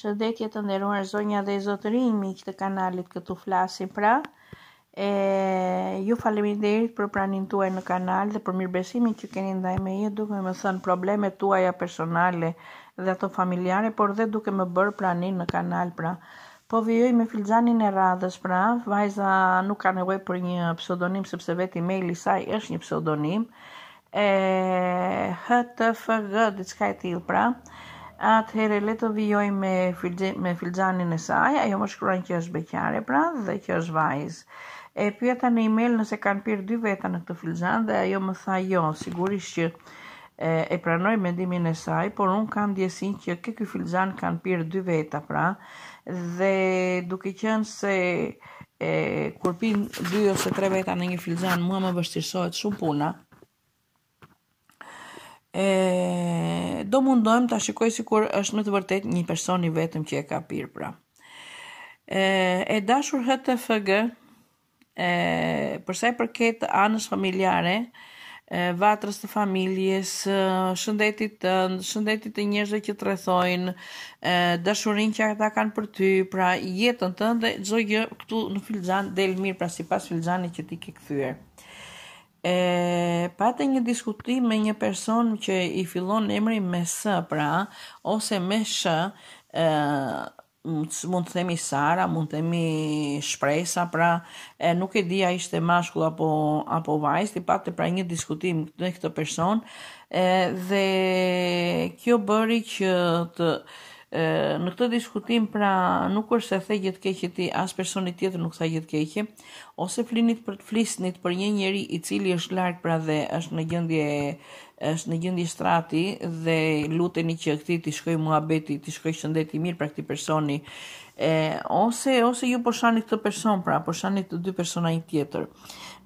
Shëndetje të nderuar zonja dhe zotërinj miq të kanalit këtu flasim pra. E, ju faleminderit për praninë tuaj në kanal dhe për mirëbesimin që keni ndaj meje, duke më thënë problemet tuaja personale dhe ato familjare, por dhe duke më bërë praninë në kanal pra. Po vijoj me filxanin e radhës pra, vajza nuk ka nevojë për një pseudonim sepse vetë emaili i saj është një pseudonim. E HTFG diçka e tillë pra. Atëhere le të vijoj me filxanin e saj, ajo më shkruan kjo është bekjare pra dhe kjo është vajzë. E pyeta në email nëse kanë pyrë dy veta në këtë filxan dhe ajo më tha jo, sigurisht që e pranoj me dimin e saj, por unë kanë djesin që kë kë filxan kanë pyrë dy veta pra dhe duke qënë se kur pinë dy ose tre veta në një filxan mua më vështirësohet shumë puna, e, do mundojmë të shikoj si kur është më të vërtet një person i vetëm që e ka pirë pra. E, e dashur hëtë FG, e, përsa i përket anës familjare, e, vatrës të familjes, shëndetit të, shëndetit të njerëzve që të rethojnë, e, dashurin që ata kanë për ty, pra jetën të ndë, gjë këtu në filxan del mirë, pra si pas filxani që ti ke kthyer e patë një diskutim me një person që i fillon emri me S, pra, ose me Sh, e, mund të themi Sara, mund të themi Shpresa, pra, e, nuk e dija ishte mashkull apo, apo vajzë, i patë pra një diskutim me këtë person, e, dhe kjo bëri që të, në këtë diskutim pra nuk është se thejgjët keqe ti as personit tjetër nuk thejgjët keqe, ose flinit për të flisnit për një njeri i cili është larkë pra dhe është në gjëndje është në gjendje strati dhe luteni që këti të shkoj mua beti, t'i shkoj shëndet i mirë pra këti personi, e, ose, ose ju përshani po këtë person pra, përshani po të dy persona i tjetër.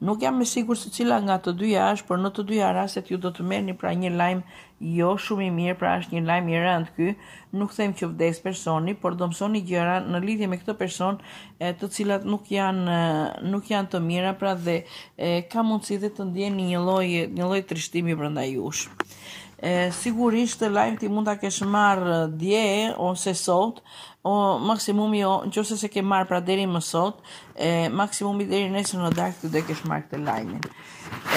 Nuk jam me sigur se cila nga të dyja është, por në të dyja rastet ju do të merrni pra një lajm jo shumë i mirë, pra është një lajm i rëndë ky. Nuk them që vdes personi, por do mësoni gjëra në lidhje me këtë person, e të cilat nuk janë nuk janë të mira, pra dhe e, ka mundësi dhe të ndjeni një lloj një lloj trishtimi brenda jush e sigurisht të lajmë ti mund të kesh marrë dje ose sot, o maksimum jo, në qëse se ke marrë pra deri më sot, e, maksimum i deri nesë në dakë të dhe kesh marrë të lajmë.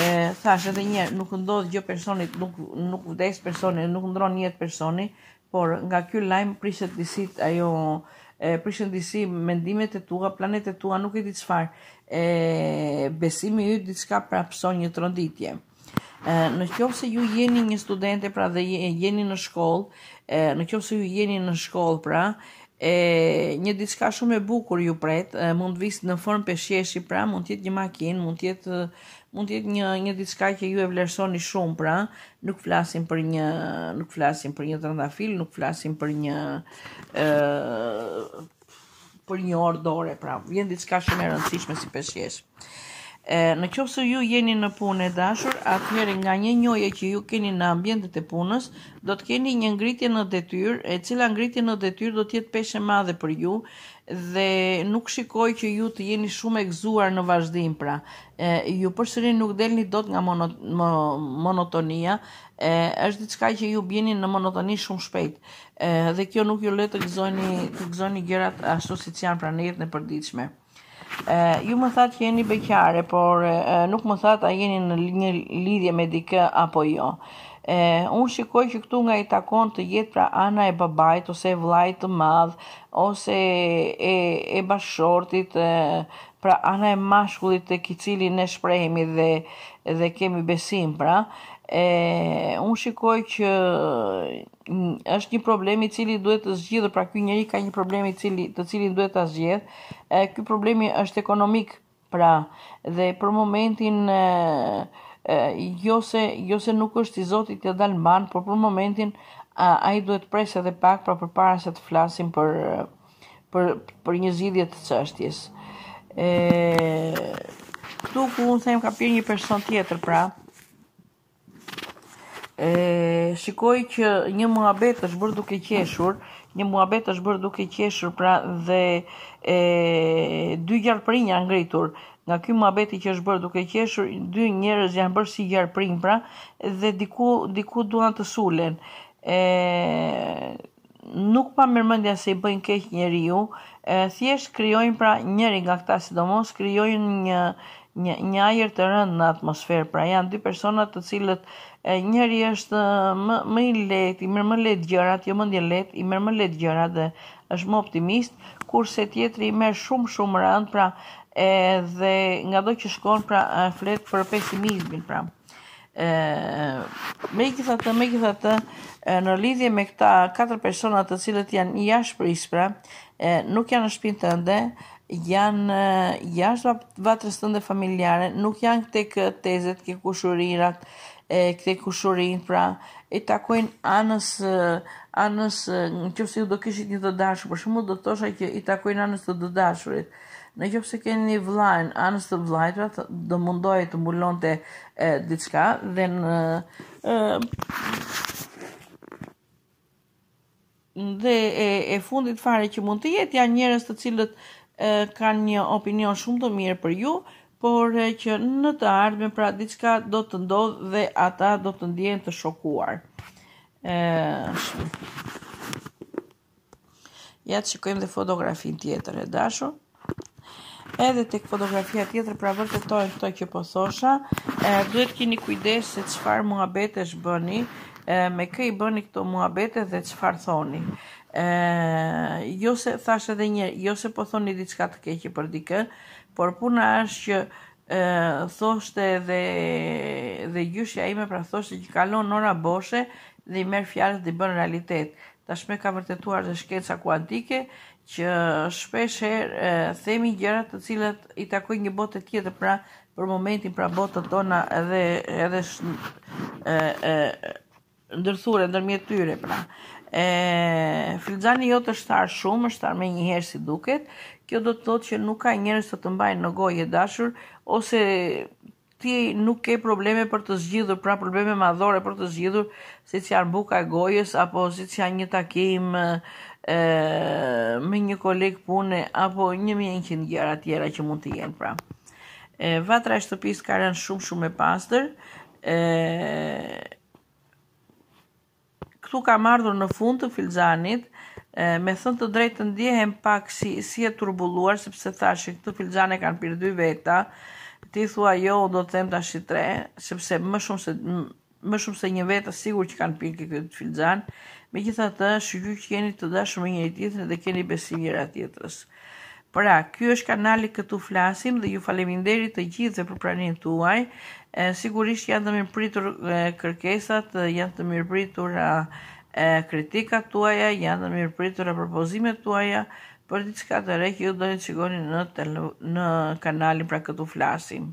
E, thash, edhe njerë, nuk ndodhë gjë personit, nuk, nuk vdes personit, nuk ndron njetë personit, por nga kjo lajmë prishet disit ajo e disi mendimet e tua, planetet e tua nuk e di çfarë. ë besimi i yt diçka prapson një tronditje në qovë se ju jeni një studente, pra dhe jeni në shkollë, në qovë se ju jeni në shkollë, pra, e, një diska shumë e bukur ju pretë, mund të visë në formë për pra, mund të jetë një makinë, mund të jetë, mund jetë një një diçka që ju e vlerësoni shumë pra, nuk flasim për një nuk flasim për një trandafil, nuk flasim për një ë për një orë dore, pra, vjen diçka shumë e rëndësishme si peshqesh në qofë ju jeni në punë e dashur, atëherë nga një njoje që ju keni në ambjendit e punës, do të keni një ngritje në detyr, e cila ngritje në detyr do tjetë peshe madhe për ju, dhe nuk shikoj që ju të jeni shumë e gëzuar në vazhdim pra. E, ju përsëri nuk delni do të nga mono, mo, monotonia, e, është diçka që ju bjeni në monotoni shumë shpejt. E, dhe kjo nuk ju le të gëzoni, të gëzoni gjerat ashtu si të janë pra në jetë në përdiqme. E, ju më thatë që jeni beqare, por e, nuk më thatë a jeni në një lidhje me dikë apo jo. E, unë shikoj që këtu nga i takon të jetë pra ana e babajt, ose e vlajt të madh, ose e, e bashortit, e, pra ana e mashkullit të kicili ne shprejemi dhe, dhe kemi besim pra. E, unë shikoj që është një problem i cili duhet të zgjidhet, pra ky njeri ka një problem i cili të cilin duhet ta zgjidhë. Ë ky problemi është ekonomik, pra dhe për momentin e, e jo se jo se nuk është i Zotit të dalë mban, por për momentin ai duhet presë edhe pak pra përpara se të flasim për për për një zgjidhje të çështjes. Ë, këtu ku unë them ka pirë një person tjetër pra, e, shikoj që një muhabet është bërë duke qeshur, një muhabet është bërë duke qeshur pra dhe e, dy gjarëprin janë ngritur, nga ky muhabeti që është bërë duke qeshur, dy njerëz janë bërë si gjarëprin pra dhe diku, diku duan të sulen. E, nuk pa mërmëndja se i bëjnë keq njeri ju, e, thjesht kryojnë pra njeri nga këta sidomos, kryojnë një, një, një ajër të rënd në atmosferë, pra janë dy personat të cilët e, njëri është më, më i let, i mërë më let gjërat, jo më lehtë, let, i mërë më let gjërat dhe është më optimist, kurse tjetëri i mërë shumë shumë rënd, pra edhe dhe nga do që shkon, pra fletë për pesimizmin, pra. E, me gjitha të, me gjitha të, në lidhje me këta katër personat të cilët janë jashtë për ispra, e, nuk janë në shpinë të ndë, janë eh, jashtë vatrës tënde familjare, nuk janë këte tezet, këte kushurirat, e, këte kushurin, pra, e takojnë anës, eh, anës, eh, në qëpë ju do kishit një të dashur, për shumë do të tosha që i takojnë anës të dëdashurit. Në qëpë se keni një vlajnë, anës të vlajtëra, do mundohet të mullon të diçka, dhe në... E, dhe e, e fundit fare që mund të jetë janë njerëz të cilët kanë një opinion shumë të mirë për ju, por që në të ardhmen pra diçka do të ndodhë dhe ata do të ndjehen të shokuar. ë Ja të shikojmë dhe fotografin tjetër e dashur. Edhe tek fotografia tjetër pra vërtetojnë këto që po thosha, duhet kini keni kujdes se çfarë muhabetesh bëni. E, me kë i bëni këto muhabete dhe çfarë thoni. E, jo se thash edhe një, jo se po thoni diçka të keqe për dikën, por puna është që e, thoshte dhe dhe gjyshja ime pra thoshte që kalon ora boshe dhe i merr fjalët dhe i bën realitet. Tashmë ka vërtetuar dhe shkenca kuantike që shpesh herë themi gjëra të cilat i takojnë një botë tjetër pra për momentin pra botën tona edhe edhe sh, e, ndërthure ndërmjet tyre pra. E, filxani jo të shtarë shumë, shtarë me herë si duket, kjo do të thotë që nuk ka njërës të të mbajnë në gojë e dashur, ose ti nuk ke probleme për të zgjidhur, pra probleme madhore për të zgjidhur, si që janë buka e gojës, apo si që janë një takim e, me një kolegë pune, apo një mjën qënë tjera që mund të jenë pra. E, vatra e shtëpis ka rënë shumë shumë e pastër, e, këtu kam ardhur në fund të filxanit, me thënë të drejtë ndihem pak si, si e turbuluar, sepse thashe këtu filxane kanë pirë dy veta, ti thua jo, do të them tash tre, sepse më shumë se më shumë se një vetë sigur që kanë pikë këtë filxan. Megjithatë, shqyrtë që jeni të dashur me njëri tjetrin dhe keni besim njëra tjetrës. Pra, kjo është kanali këtu flasim dhe ju faleminderit të gjithë dhe për pranin të uaj. Sigurisht janë të mirë pritur kërkesat, janë të mirë pritur kritikat të uaja, janë të mirë pritur a propozimet të uaja, për të cka të rekjë, ju do një të qikoni në kanali pra këtu flasim.